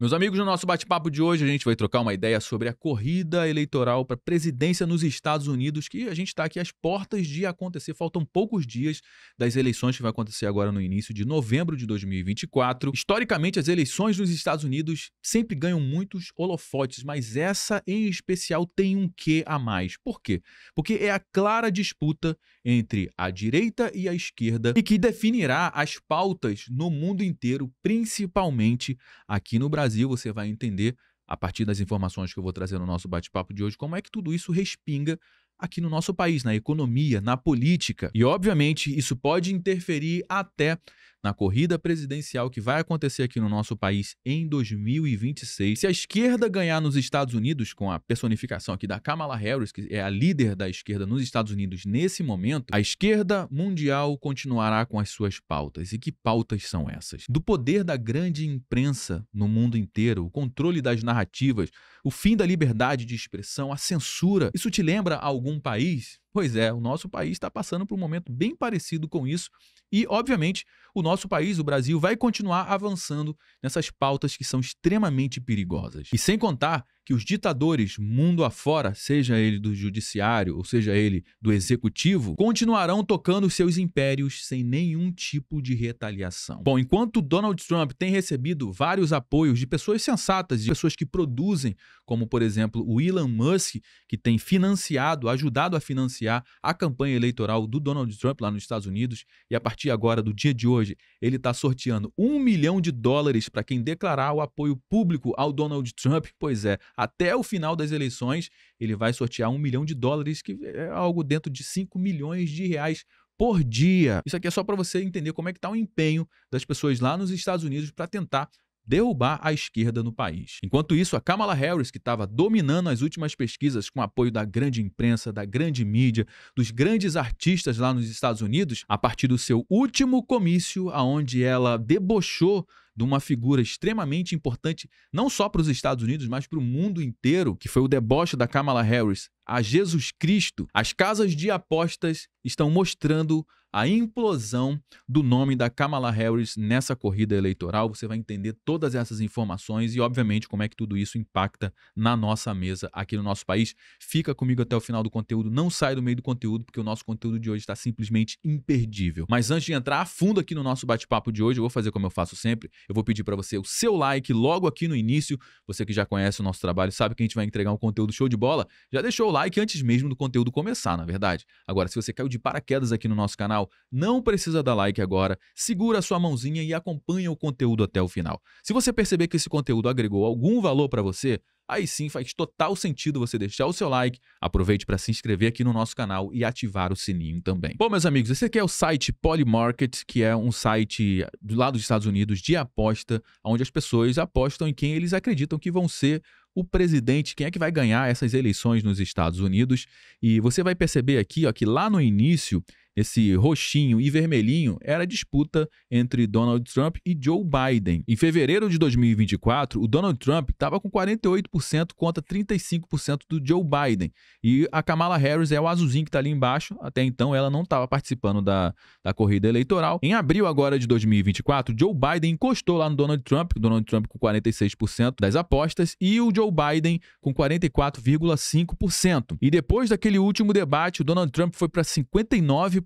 Meus amigos, no nosso bate-papo de hoje, a gente vai trocar uma ideia sobre a corrida eleitoral para presidência nos Estados Unidos, que a gente está aqui às portas de acontecer. Faltam poucos dias das eleições que vai acontecer agora no início de novembro de 2024. Historicamente, as eleições nos Estados Unidos sempre ganham muitos holofotes, mas essa em especial tem um quê a mais. Por quê? Porque é a clara disputa entre a direita e a esquerda e que definirá as pautas no mundo inteiro, principalmente aqui no Brasil. Brasil, você vai entender, a partir das informações que eu vou trazer no nosso bate-papo de hoje, como é que tudo isso respinga aqui no nosso país, na economia, na política. E, obviamente, isso pode interferir até na corrida presidencial que vai acontecer aqui no nosso país em 2026. Se a esquerda ganhar nos Estados Unidos, com a personificação aqui da Kamala Harris, que é a líder da esquerda nos Estados Unidos nesse momento, a esquerda mundial continuará com as suas pautas. E que pautas são essas? Do poder da grande imprensa no mundo inteiro, o controle das narrativas, o fim da liberdade de expressão, a censura. Isso te lembra algum país? Pois é, o nosso país está passando por um momento bem parecido com isso e, obviamente, o nosso país, o Brasil, vai continuar avançando nessas pautas que são extremamente perigosas. E sem contar que os ditadores mundo afora, seja ele do judiciário ou seja ele do executivo, continuarão tocando seus impérios sem nenhum tipo de retaliação. Bom, enquanto Donald Trump tem recebido vários apoios de pessoas sensatas, de pessoas que produzem, como por exemplo o Elon Musk, que tem financiado, ajudado a financiar a campanha eleitoral do Donald Trump lá nos Estados Unidos, e a partir agora do dia de hoje, ele está sorteando um milhão de dólares para quem declarar o apoio público ao Donald Trump. Pois é, até o final das eleições, ele vai sortear um milhão de dólares, que é algo dentro de 5 milhões de reais por dia. Isso aqui é só para você entender como é que está o empenho das pessoas lá nos Estados Unidos para tentar derrubar a esquerda no país. Enquanto isso, a Kamala Harris, que estava dominando as últimas pesquisas com apoio da grande imprensa, da grande mídia, dos grandes artistas lá nos Estados Unidos, a partir do seu último comício, aonde ela debochou de uma figura extremamente importante, não só para os Estados Unidos, mas para o mundo inteiro, que foi o deboche da Kamala Harris a Jesus Cristo, as casas de apostas estão mostrando a implosão do nome da Kamala Harris nessa corrida eleitoral. Você vai entender todas essas informações e, obviamente, como é que tudo isso impacta na nossa mesa aqui no nosso país. Fica comigo até o final do conteúdo, não sai do meio do conteúdo, porque o nosso conteúdo de hoje está simplesmente imperdível. Mas antes de entrar a fundo aqui no nosso bate-papo de hoje, eu vou fazer como eu faço sempre. Eu vou pedir para você o seu like logo aqui no início. Você que já conhece o nosso trabalho sabe que a gente vai entregar um conteúdo show de bola. Já deixou o like? like antes mesmo do conteúdo começar, na é verdade. Agora, se você caiu de paraquedas aqui no nosso canal, não precisa dar like agora, segura a sua mãozinha e acompanha o conteúdo até o final. Se você perceber que esse conteúdo agregou algum valor para você, aí sim faz total sentido você deixar o seu like. Aproveite para se inscrever aqui no nosso canal e ativar o sininho também. Bom, meus amigos, esse aqui é o site Polymarket, que é um site do lado dos Estados Unidos de aposta, onde as pessoas apostam em quem eles acreditam que vão ser o presidente, quem é que vai ganhar essas eleições nos Estados Unidos. E você vai perceber aqui ó, que lá no início esse roxinho e vermelhinho era a disputa entre Donald Trump e Joe Biden. Em fevereiro de 2024, o Donald Trump estava com 48% contra 35% do Joe Biden. E a Kamala Harris é o azulzinho que está ali embaixo. Até então, ela não estava participando da, da corrida eleitoral. Em abril agora de 2024, Joe Biden encostou lá no Donald Trump, Donald Trump com 46% das apostas e o Joe Biden com 44,5%. E depois daquele último debate, o Donald Trump foi para 59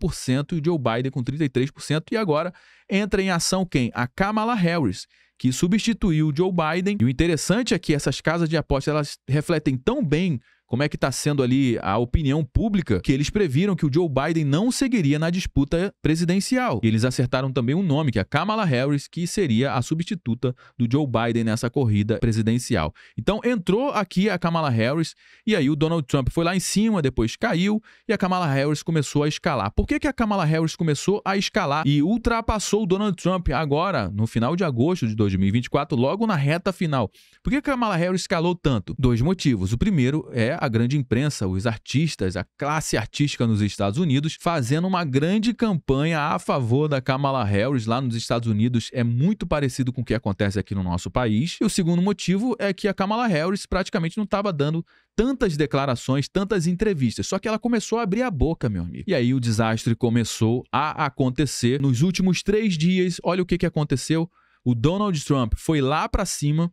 e o Joe Biden com 33%. E agora entra em ação quem? A Kamala Harris, que substituiu o Joe Biden. E o interessante é que essas casas de apostas elas refletem tão bem como é que está sendo ali a opinião pública, que eles previram que o Joe Biden não seguiria na disputa presidencial. E eles acertaram também um nome, que é Kamala Harris, que seria a substituta do Joe Biden nessa corrida presidencial. Então entrou aqui a Kamala Harris e aí o Donald Trump foi lá em cima, depois caiu e a Kamala Harris começou a escalar. Por que, que a Kamala Harris começou a escalar e ultrapassou o Donald Trump agora, no final de agosto de 2024, logo na reta final? Por que a Kamala Harris escalou tanto? Dois motivos. O primeiro é a grande imprensa, os artistas, a classe artística nos Estados Unidos, fazendo uma grande campanha a favor da Kamala Harris lá nos Estados Unidos. É muito parecido com o que acontece aqui no nosso país. E o segundo motivo é que a Kamala Harris praticamente não estava dando tantas declarações, tantas entrevistas. Só que ela começou a abrir a boca, meu amigo. E aí o desastre começou a acontecer. Nos últimos três dias, olha o que, que aconteceu. O Donald Trump foi lá para cima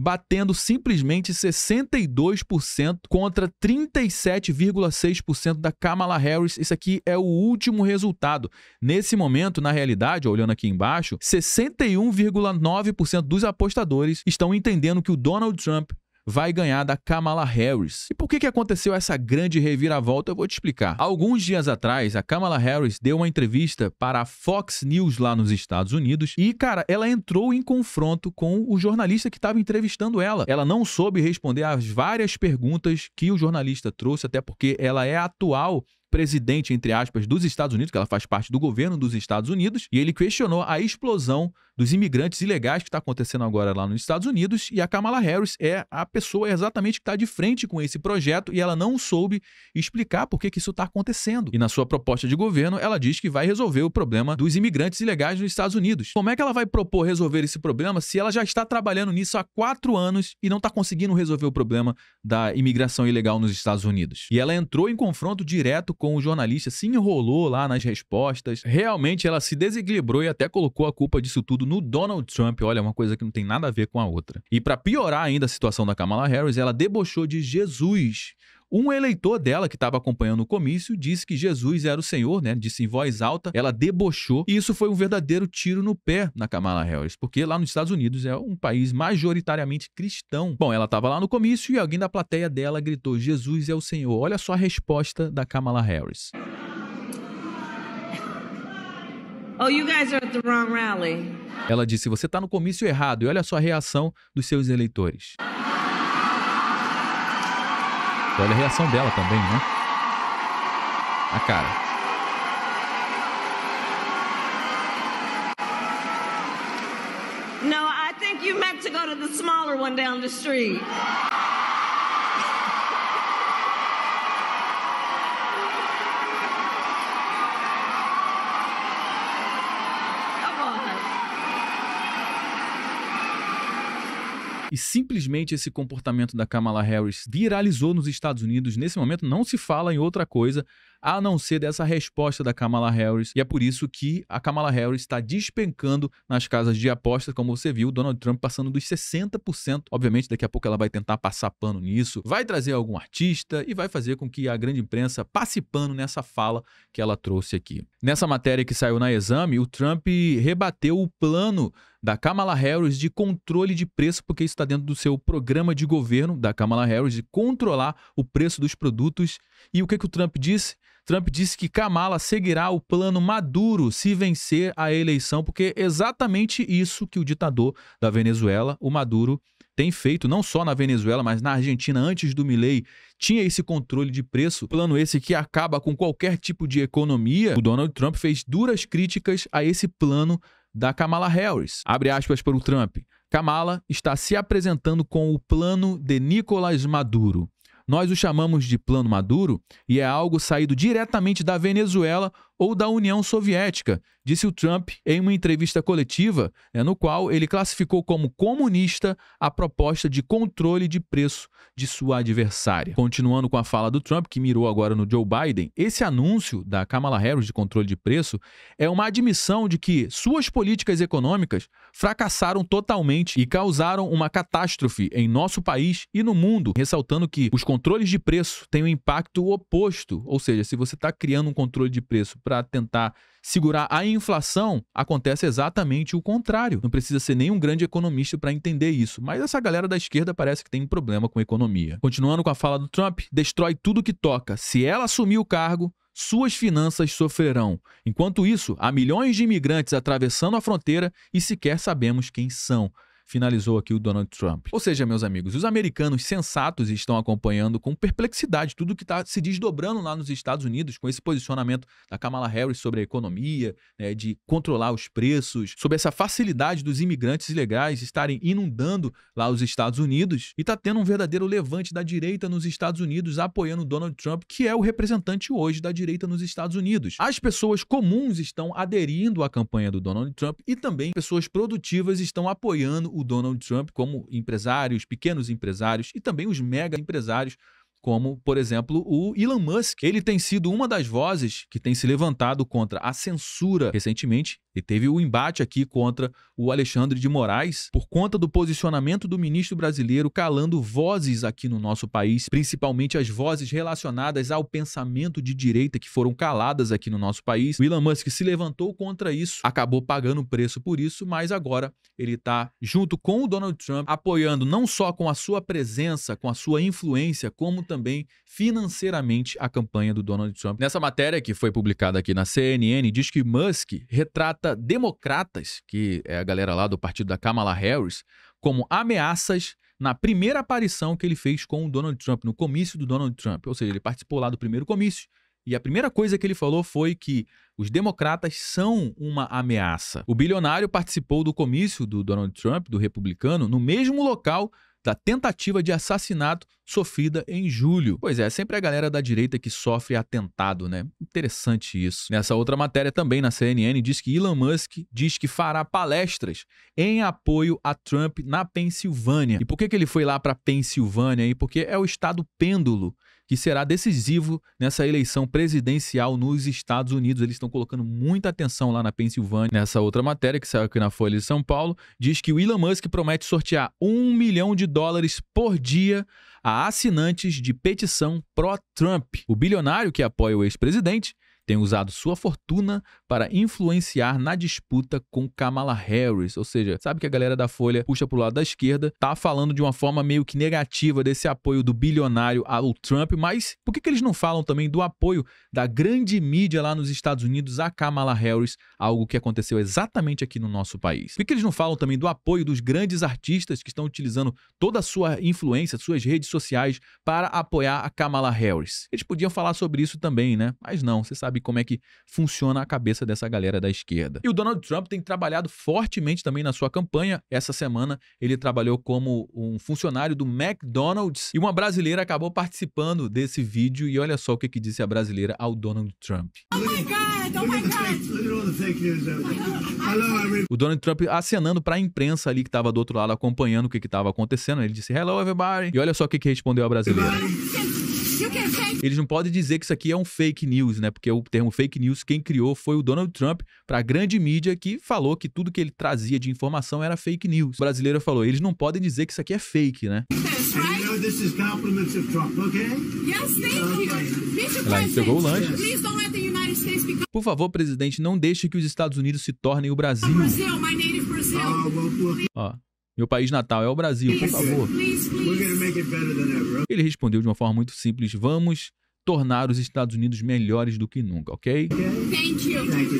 batendo simplesmente 62% contra 37,6% da Kamala Harris. Isso aqui é o último resultado. Nesse momento, na realidade, olhando aqui embaixo, 61,9% dos apostadores estão entendendo que o Donald Trump vai ganhar da Kamala Harris. E por que, que aconteceu essa grande reviravolta? Eu vou te explicar. Alguns dias atrás, a Kamala Harris deu uma entrevista para a Fox News lá nos Estados Unidos e, cara, ela entrou em confronto com o jornalista que estava entrevistando ela. Ela não soube responder às várias perguntas que o jornalista trouxe, até porque ela é atual presidente, entre aspas, dos Estados Unidos, que ela faz parte do governo dos Estados Unidos, e ele questionou a explosão dos imigrantes ilegais que está acontecendo agora lá nos Estados Unidos, e a Kamala Harris é a pessoa exatamente que está de frente com esse projeto e ela não soube explicar por que, que isso está acontecendo. E na sua proposta de governo, ela diz que vai resolver o problema dos imigrantes ilegais nos Estados Unidos. Como é que ela vai propor resolver esse problema se ela já está trabalhando nisso há quatro anos e não está conseguindo resolver o problema da imigração ilegal nos Estados Unidos? E ela entrou em confronto direto com o jornalista se enrolou lá nas respostas. Realmente ela se desequilibrou e até colocou a culpa disso tudo no Donald Trump. Olha, uma coisa que não tem nada a ver com a outra. E para piorar ainda a situação da Kamala Harris, ela debochou de Jesus um eleitor dela que estava acompanhando o comício disse que Jesus era o Senhor, né? Disse em voz alta, ela debochou, e isso foi um verdadeiro tiro no pé na Kamala Harris, porque lá nos Estados Unidos é um país majoritariamente cristão. Bom, ela estava lá no comício e alguém da plateia dela gritou: Jesus é o Senhor. Olha só a resposta da Kamala Harris. Oh, you guys are at the wrong rally. Ela disse: Você está no comício errado. E olha só a reação dos seus eleitores. Olha a reação dela também, né? A cara. No, I think you meant to go to the smaller one down the street. E simplesmente esse comportamento da Kamala Harris viralizou nos Estados Unidos. Nesse momento não se fala em outra coisa a não ser dessa resposta da Kamala Harris. E é por isso que a Kamala Harris está despencando nas casas de apostas, como você viu, Donald Trump passando dos 60%. Obviamente, daqui a pouco ela vai tentar passar pano nisso, vai trazer algum artista e vai fazer com que a grande imprensa passe pano nessa fala que ela trouxe aqui. Nessa matéria que saiu na exame, o Trump rebateu o plano da Kamala Harris de controle de preço, porque isso está dentro do seu programa de governo da Kamala Harris de controlar o preço dos produtos. E o que, que o Trump disse? Trump disse que Kamala seguirá o plano Maduro se vencer a eleição, porque é exatamente isso que o ditador da Venezuela, o Maduro, tem feito, não só na Venezuela, mas na Argentina antes do Milei, tinha esse controle de preço, plano esse que acaba com qualquer tipo de economia. O Donald Trump fez duras críticas a esse plano da Kamala Harris. Abre aspas para o Trump. Kamala está se apresentando com o plano de Nicolás Maduro. Nós o chamamos de Plano Maduro e é algo saído diretamente da Venezuela ou da União Soviética, disse o Trump em uma entrevista coletiva, né, no qual ele classificou como comunista a proposta de controle de preço de sua adversária. Continuando com a fala do Trump, que mirou agora no Joe Biden, esse anúncio da Kamala Harris de controle de preço é uma admissão de que suas políticas econômicas fracassaram totalmente e causaram uma catástrofe em nosso país e no mundo, ressaltando que os controles de preço têm um impacto oposto, ou seja, se você está criando um controle de preço para tentar segurar a inflação, acontece exatamente o contrário. Não precisa ser nenhum grande economista para entender isso, mas essa galera da esquerda parece que tem um problema com economia. Continuando com a fala do Trump, destrói tudo que toca. Se ela assumir o cargo, suas finanças sofrerão. Enquanto isso, há milhões de imigrantes atravessando a fronteira e sequer sabemos quem são finalizou aqui o Donald Trump. Ou seja, meus amigos, os americanos sensatos estão acompanhando com perplexidade tudo que está se desdobrando lá nos Estados Unidos com esse posicionamento da Kamala Harris sobre a economia, né, de controlar os preços, sobre essa facilidade dos imigrantes ilegais estarem inundando lá os Estados Unidos e está tendo um verdadeiro levante da direita nos Estados Unidos apoiando Donald Trump, que é o representante hoje da direita nos Estados Unidos. As pessoas comuns estão aderindo à campanha do Donald Trump e também pessoas produtivas estão apoiando o o Donald Trump como empresários, pequenos empresários e também os mega empresários, como, por exemplo, o Elon Musk. Ele tem sido uma das vozes que tem se levantado contra a censura recentemente e teve o um embate aqui contra o Alexandre de Moraes por conta do posicionamento do ministro brasileiro calando vozes aqui no nosso país, principalmente as vozes relacionadas ao pensamento de direita que foram caladas aqui no nosso país. O Elon Musk se levantou contra isso, acabou pagando o preço por isso, mas agora ele está junto com o Donald Trump apoiando não só com a sua presença, com a sua influência, como também financeiramente a campanha do Donald Trump. Nessa matéria que foi publicada aqui na CNN, diz que Musk retrata trata democratas, que é a galera lá do partido da Kamala Harris, como ameaças na primeira aparição que ele fez com o Donald Trump, no comício do Donald Trump. Ou seja, ele participou lá do primeiro comício e a primeira coisa que ele falou foi que os democratas são uma ameaça. O bilionário participou do comício do Donald Trump, do republicano, no mesmo local da tentativa de assassinato sofrida em julho. Pois é, sempre a galera da direita que sofre atentado, né? Interessante isso. Nessa outra matéria também na CNN diz que Elon Musk diz que fará palestras em apoio a Trump na Pensilvânia. E por que, que ele foi lá para Pensilvânia? Porque é o estado pêndulo que será decisivo nessa eleição presidencial nos Estados Unidos. Eles estão colocando muita atenção lá na Pensilvânia. Nessa outra matéria que saiu aqui na Folha de São Paulo, diz que o Elon Musk promete sortear um milhão de dólares por dia a assinantes de petição pró-Trump. O bilionário que apoia o ex-presidente tem usado sua fortuna para influenciar na disputa com Kamala Harris. Ou seja, sabe que a galera da Folha puxa pro lado da esquerda, tá falando de uma forma meio que negativa desse apoio do bilionário ao Trump, mas por que, que eles não falam também do apoio da grande mídia lá nos Estados Unidos a Kamala Harris, algo que aconteceu exatamente aqui no nosso país? Por que, que eles não falam também do apoio dos grandes artistas que estão utilizando toda a sua influência, suas redes sociais para apoiar a Kamala Harris? Eles podiam falar sobre isso também, né? Mas não, você sabe sabe como é que funciona a cabeça dessa galera da esquerda. E o Donald Trump tem trabalhado fortemente também na sua campanha. Essa semana ele trabalhou como um funcionário do McDonald's e uma brasileira acabou participando desse vídeo e olha só o que, que disse a brasileira ao Donald Trump. Oh oh o Donald Trump acenando para a imprensa ali que estava do outro lado acompanhando o que estava acontecendo. Ele disse hello everybody e olha só o que, que respondeu a brasileira. Eles não podem dizer que isso aqui é um fake news, né? Porque o termo fake news, quem criou foi o Donald Trump para a grande mídia que falou que tudo que ele trazia de informação era fake news. O brasileiro falou, eles não podem dizer que isso aqui é fake, né? Ela entregou o lanche. Por favor, presidente, não deixe que os Estados Unidos se tornem o Brasil. Ah, Ó, meu país natal é o Brasil, por favor. Ele respondeu de uma forma muito simples: vamos tornar os Estados Unidos melhores do que nunca, ok? Thank you. Thank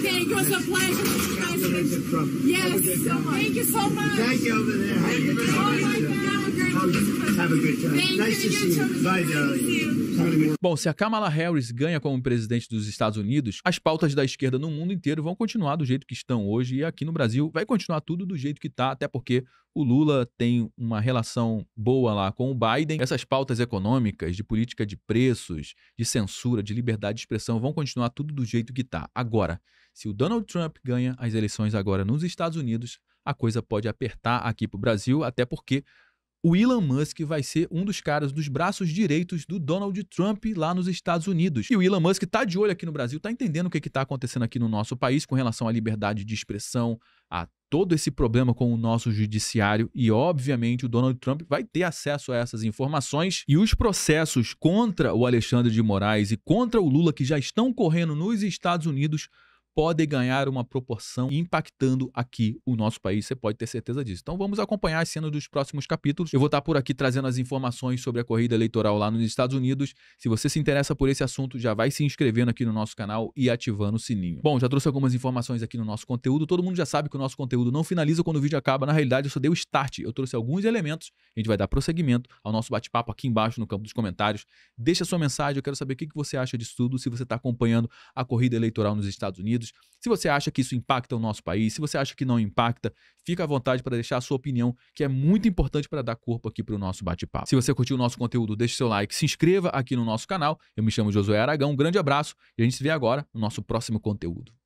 you. Bom, se a Kamala Harris ganha como presidente dos Estados Unidos, as pautas da esquerda no mundo inteiro vão continuar do jeito que estão hoje e aqui no Brasil vai continuar tudo do jeito que está, até porque o Lula tem uma relação boa lá com o Biden. Essas pautas econômicas, de política de preços, de censura, de liberdade de expressão, vão continuar tudo do jeito que está. Agora, se o Donald Trump ganha as eleições agora nos Estados Unidos, a coisa pode apertar aqui para o Brasil, até porque o Elon Musk vai ser um dos caras dos braços direitos do Donald Trump lá nos Estados Unidos. E o Elon Musk tá de olho aqui no Brasil, tá entendendo o que está acontecendo aqui no nosso país com relação à liberdade de expressão, a todo esse problema com o nosso judiciário e, obviamente, o Donald Trump vai ter acesso a essas informações e os processos contra o Alexandre de Moraes e contra o Lula que já estão correndo nos Estados Unidos podem ganhar uma proporção impactando aqui o nosso país, você pode ter certeza disso. Então vamos acompanhar as cenas dos próximos capítulos. Eu vou estar por aqui trazendo as informações sobre a corrida eleitoral lá nos Estados Unidos. Se você se interessa por esse assunto, já vai se inscrevendo aqui no nosso canal e ativando o sininho. Bom, já trouxe algumas informações aqui no nosso conteúdo. Todo mundo já sabe que o nosso conteúdo não finaliza quando o vídeo acaba. Na realidade, eu só dei o start. Eu trouxe alguns elementos. A gente vai dar prosseguimento ao nosso bate-papo aqui embaixo no campo dos comentários. Deixa sua mensagem. Eu quero saber o que você acha disso tudo, se você está acompanhando a corrida eleitoral nos Estados Unidos vídeos. Se você acha que isso impacta o nosso país, se você acha que não impacta, fica à vontade para deixar a sua opinião, que é muito importante para dar corpo aqui para o nosso bate-papo. Se você curtiu o nosso conteúdo, deixe seu like, se inscreva aqui no nosso canal. Eu me chamo Josué Aragão, um grande abraço e a gente se vê agora no nosso próximo conteúdo.